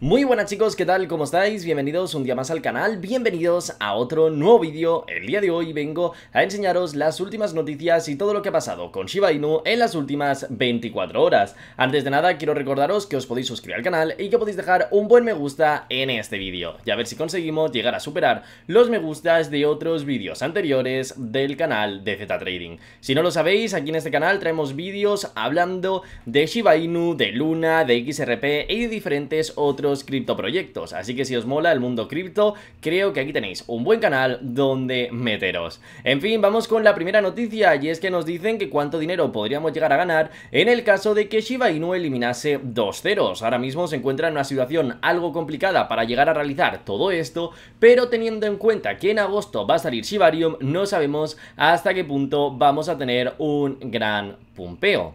Muy buenas chicos, ¿qué tal? ¿Cómo estáis? Bienvenidos un día más al canal, bienvenidos a otro nuevo vídeo. El día de hoy vengo a enseñaros las últimas noticias y todo lo que ha pasado con Shiba Inu en las últimas 24 horas. Antes de nada, quiero recordaros que os podéis suscribir al canal y que podéis dejar un buen me gusta en este vídeo. Y a ver si conseguimos llegar a superar los me gustas de otros vídeos anteriores del canal de Z Trading. Si no lo sabéis, aquí en este canal traemos vídeos hablando de Shiba Inu, de Luna, de XRP y de diferentes otros criptoproyectos. Así que si os mola el mundo cripto, creo que aquí tenéis un buen canal donde meteros. En fin, vamos con la primera noticia y es que nos dicen que cuánto dinero podríamos llegar a ganar en el caso de que Shiba Inu eliminase dos ceros. Ahora mismo se encuentra en una situación algo complicada para llegar a realizar todo esto, pero teniendo en cuenta que en agosto va a salir Shibarium, no sabemos hasta qué punto vamos a tener un gran pumpeo.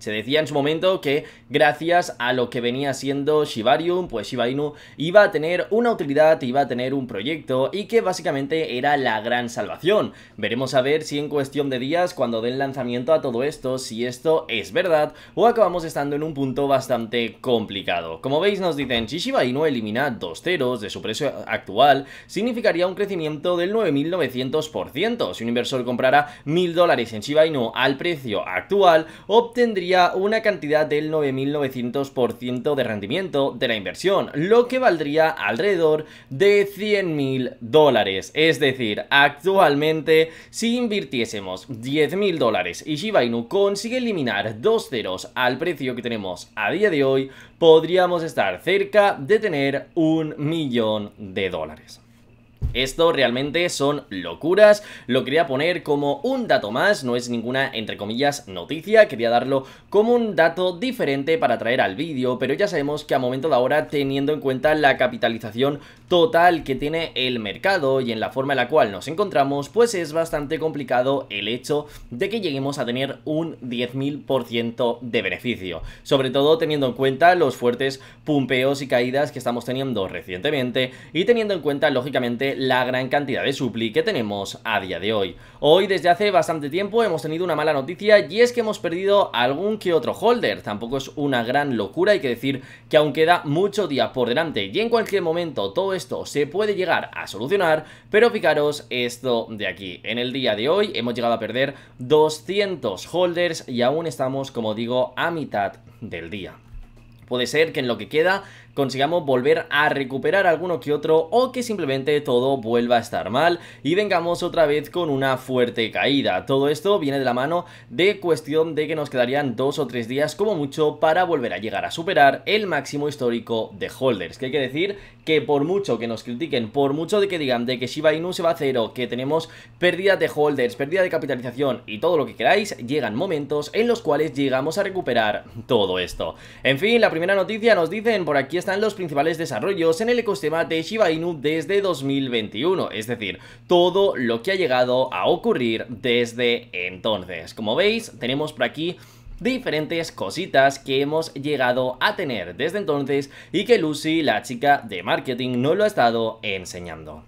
Se decía en su momento que gracias a lo que venía siendo Shibarium, pues Shiba Inu iba a tener una utilidad, iba a tener un proyecto y que básicamente era la gran salvación. Veremos a ver si en cuestión de días, cuando den lanzamiento a todo esto, si esto es verdad o acabamos estando en un punto bastante complicado. Como veis nos dicen, si Shiba Inu elimina dos ceros de su precio actual, significaría un crecimiento del 9.900%. Si un inversor comprara 1.000 dólares en Shiba Inu al precio actual, obtendría una cantidad del 9.900% de rendimiento de la inversión, lo que valdría alrededor de 100.000 dólares. Es decir, actualmente si invirtiésemos 10.000 dólares y Shiba Inu consigue eliminar dos ceros al precio que tenemos a día de hoy, podríamos estar cerca de tener un millón de dólares. Esto realmente son locuras, lo quería poner como un dato más, no es ninguna, entre comillas, noticia, quería darlo como un dato diferente para traer al vídeo, pero ya sabemos que a momento de ahora, teniendo en cuenta la capitalización total que tiene el mercado y en la forma en la cual nos encontramos, pues es bastante complicado el hecho de que lleguemos a tener un 10.000% de beneficio, sobre todo teniendo en cuenta los fuertes pumpeos y caídas que estamos teniendo recientemente y teniendo en cuenta, lógicamente, la gran cantidad de supli que tenemos a día de hoy. Hoy desde hace bastante tiempo hemos tenido una mala noticia y es que hemos perdido algún que otro holder, tampoco es una gran locura, hay que decir que aún queda mucho día por delante y en cualquier momento todo esto se puede llegar a solucionar, pero fijaros esto de aquí, en el día de hoy hemos llegado a perder 200 holders y aún estamos como digo a mitad del día. Puede ser que en lo que queda consigamos volver a recuperar alguno que otro o que simplemente todo vuelva a estar mal y vengamos otra vez con una fuerte caída. Todo esto viene de la mano de cuestión de que nos quedarían dos o tres días como mucho para volver a llegar a superar el máximo histórico de holders. Que hay que decir que por mucho que nos critiquen, por mucho de que digan de que Shiba Inu se va a cero, que tenemos pérdida de holders, pérdida de capitalización y todo lo que queráis, llegan momentos en los cuales llegamos a recuperar todo esto. En fin, la primera noticia nos dicen por aquí está están los principales desarrollos en el ecosistema de Shiba Inu desde 2021, es decir, todo lo que ha llegado a ocurrir desde entonces. Como veis, tenemos por aquí diferentes cositas que hemos llegado a tener desde entonces y que Lucy, la chica de marketing, no lo ha estado enseñando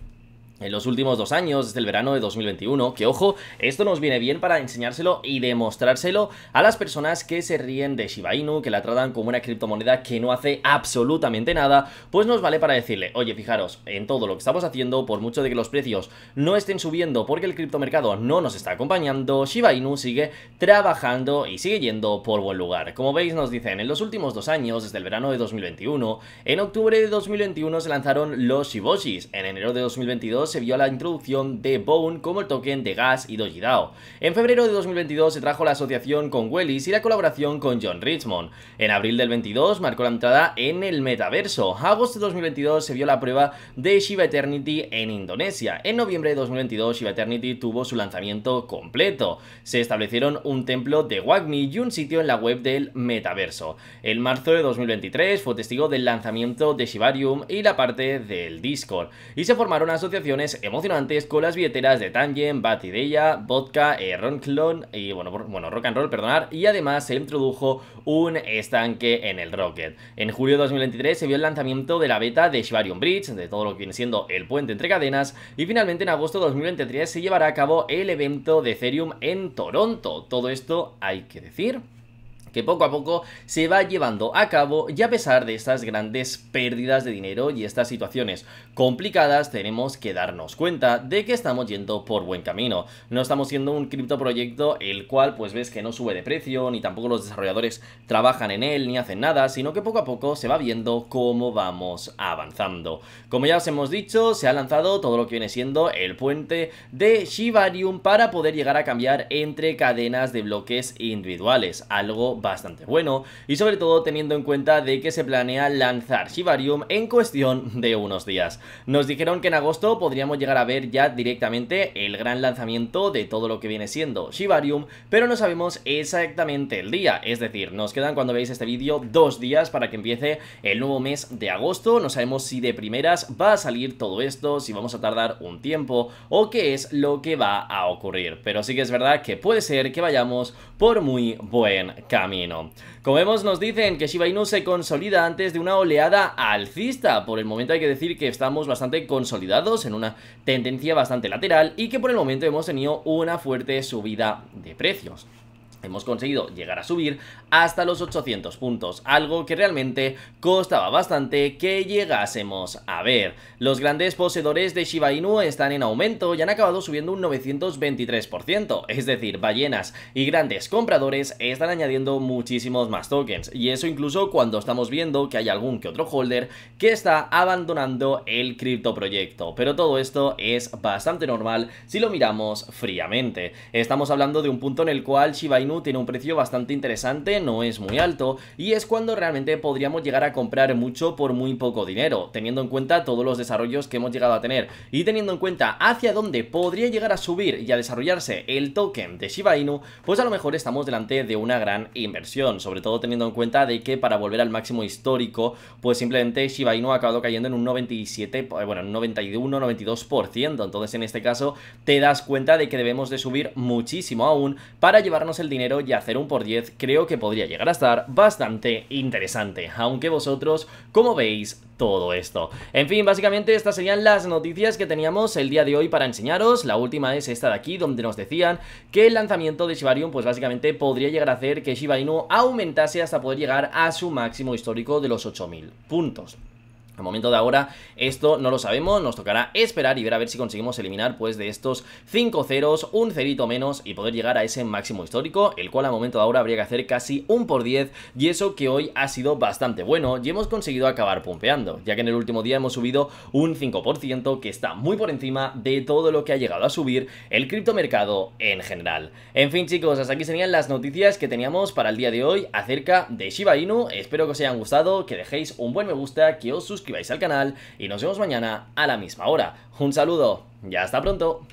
en los últimos dos años, desde el verano de 2021, que ojo, esto nos viene bien para enseñárselo y demostrárselo a las personas que se ríen de Shiba Inu, que la tratan como una criptomoneda que no hace absolutamente nada, pues nos vale para decirle, oye, fijaros, en todo lo que estamos haciendo, por mucho de que los precios no estén subiendo porque el criptomercado no nos está acompañando, Shiba Inu sigue trabajando y sigue yendo por buen lugar. Como veis, nos dicen, en los últimos dos años, desde el verano de 2021, en octubre de 2021 se lanzaron los Shiboshis, en enero de 2022 se vio la introducción de Bone como el token de Gas y Dojidao. En febrero de 2022 se trajo la asociación con Wellis y la colaboración con John Richmond. En abril del 22 marcó la entrada en el metaverso. Agosto de 2022 se vio la prueba de Shiva Eternity en Indonesia. En noviembre de 2022 Shiva Eternity tuvo su lanzamiento completo. Se establecieron un templo de Wagmi y un sitio en la web del metaverso. En marzo de 2023 fue testigo del lanzamiento de Shibarium y la parte del Discord. Y se formaron asociaciones emocionantes con las billeteras de Tangen, Batideya, Vodka, eh, Ron Clon y bueno, bueno, Rock and Roll, perdonar, y además se introdujo un estanque en el Rocket. En julio de 2023 se vio el lanzamiento de la beta de Shivarium Bridge, de todo lo que viene siendo el puente entre cadenas, y finalmente en agosto de 2023 se llevará a cabo el evento de Ethereum en Toronto. Todo esto hay que decir que poco a poco se va llevando a cabo y a pesar de estas grandes pérdidas de dinero y estas situaciones complicadas tenemos que darnos cuenta de que estamos yendo por buen camino. No estamos siendo un criptoproyecto el cual pues ves que no sube de precio ni tampoco los desarrolladores trabajan en él ni hacen nada, sino que poco a poco se va viendo cómo vamos avanzando. Como ya os hemos dicho, se ha lanzado todo lo que viene siendo el puente de Shibarium para poder llegar a cambiar entre cadenas de bloques individuales, algo bastante bueno y sobre todo teniendo en cuenta de que se planea lanzar Shibarium en cuestión de unos días. Nos dijeron que en agosto podríamos llegar a ver ya directamente el gran lanzamiento de todo lo que viene siendo Shibarium pero no sabemos exactamente el día, es decir, nos quedan cuando veáis este vídeo dos días para que empiece el nuevo mes de agosto, no sabemos si de primeras va a salir todo esto, si vamos a tardar un tiempo o qué es lo que va a ocurrir, pero sí que es verdad que puede ser que vayamos por muy buen camino. Como vemos, nos dicen que Shiba Inu se consolida antes de una oleada alcista. Por el momento hay que decir que estamos bastante consolidados en una tendencia bastante lateral y que por el momento hemos tenido una fuerte subida de precios hemos conseguido llegar a subir hasta los 800 puntos, algo que realmente costaba bastante que llegásemos a ver. Los grandes poseedores de Shiba Inu están en aumento y han acabado subiendo un 923%, es decir, ballenas y grandes compradores están añadiendo muchísimos más tokens, y eso incluso cuando estamos viendo que hay algún que otro holder que está abandonando el criptoproyecto, pero todo esto es bastante normal si lo miramos fríamente. Estamos hablando de un punto en el cual Shiba Inu tiene un precio bastante interesante, no es muy alto, y es cuando realmente podríamos llegar a comprar mucho por muy poco dinero, teniendo en cuenta todos los desarrollos que hemos llegado a tener, y teniendo en cuenta hacia dónde podría llegar a subir y a desarrollarse el token de Shiba Inu, pues a lo mejor estamos delante de una gran inversión, sobre todo teniendo en cuenta de que para volver al máximo histórico, pues simplemente Shiba Inu ha acabado cayendo en un 97, eh, bueno, un 91, 92%, entonces en este caso te das cuenta de que debemos de subir muchísimo aún para llevarnos el dinero y hacer un por 10 creo que podría llegar a estar bastante interesante, aunque vosotros, como veis, todo esto. En fin, básicamente estas serían las noticias que teníamos el día de hoy para enseñaros. La última es esta de aquí, donde nos decían que el lanzamiento de Shibarium, pues básicamente podría llegar a hacer que Shiba Inu aumentase hasta poder llegar a su máximo histórico de los 8000 puntos momento de ahora esto no lo sabemos, nos tocará esperar y ver a ver si conseguimos eliminar pues de estos 5 ceros un cerito menos y poder llegar a ese máximo histórico, el cual a momento de ahora habría que hacer casi un por 10 y eso que hoy ha sido bastante bueno y hemos conseguido acabar pumpeando, ya que en el último día hemos subido un 5% que está muy por encima de todo lo que ha llegado a subir el criptomercado en general. En fin chicos, hasta aquí serían las noticias que teníamos para el día de hoy acerca de Shiba Inu, espero que os hayan gustado, que dejéis un buen me gusta, que os suscribáis al canal y nos vemos mañana a la misma hora. Un saludo ya hasta pronto.